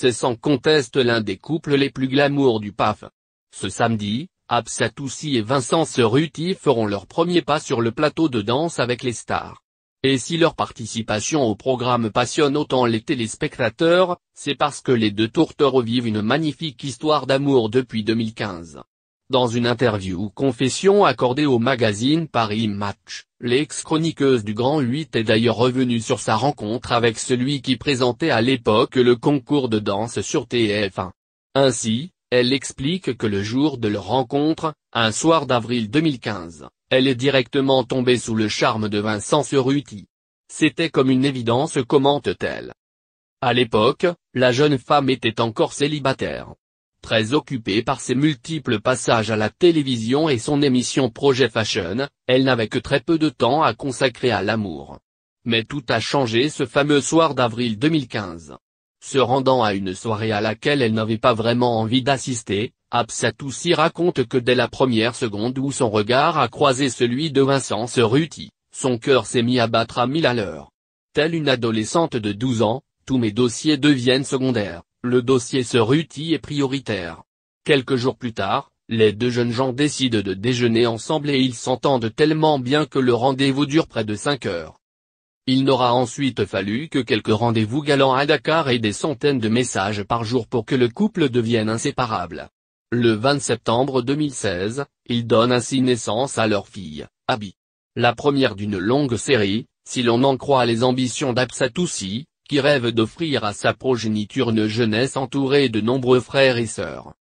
c'est sans conteste l'un des couples les plus glamour du PAF. Ce samedi, Absatoussi et Vincent Cerruti feront leur premier pas sur le plateau de danse avec les stars. Et si leur participation au programme passionne autant les téléspectateurs, c'est parce que les deux tourteurs vivent une magnifique histoire d'amour depuis 2015. Dans une interview confession accordée au magazine Paris Match, l'ex-chroniqueuse du Grand 8 est d'ailleurs revenue sur sa rencontre avec celui qui présentait à l'époque le concours de danse sur TF1. Ainsi, elle explique que le jour de leur rencontre, un soir d'avril 2015, elle est directement tombée sous le charme de Vincent Cerruti. C'était comme une évidence commente-t-elle. À l'époque, la jeune femme était encore célibataire. Très occupée par ses multiples passages à la télévision et son émission Projet Fashion, elle n'avait que très peu de temps à consacrer à l'amour. Mais tout a changé ce fameux soir d'avril 2015. Se rendant à une soirée à laquelle elle n'avait pas vraiment envie d'assister, Absatoussi raconte que dès la première seconde où son regard a croisé celui de Vincent Ruti, son cœur s'est mis à battre à mille à l'heure. Telle une adolescente de 12 ans, tous mes dossiers deviennent secondaires. Le dossier se rutille est prioritaire. Quelques jours plus tard, les deux jeunes gens décident de déjeuner ensemble et ils s'entendent tellement bien que le rendez-vous dure près de 5 heures. Il n'aura ensuite fallu que quelques rendez-vous galants à Dakar et des centaines de messages par jour pour que le couple devienne inséparable. Le 20 septembre 2016, ils donnent ainsi naissance à leur fille, Abi, La première d'une longue série, si l'on en croit les ambitions d'Absatoussi, qui rêve d'offrir à sa progéniture une jeunesse entourée de nombreux frères et sœurs.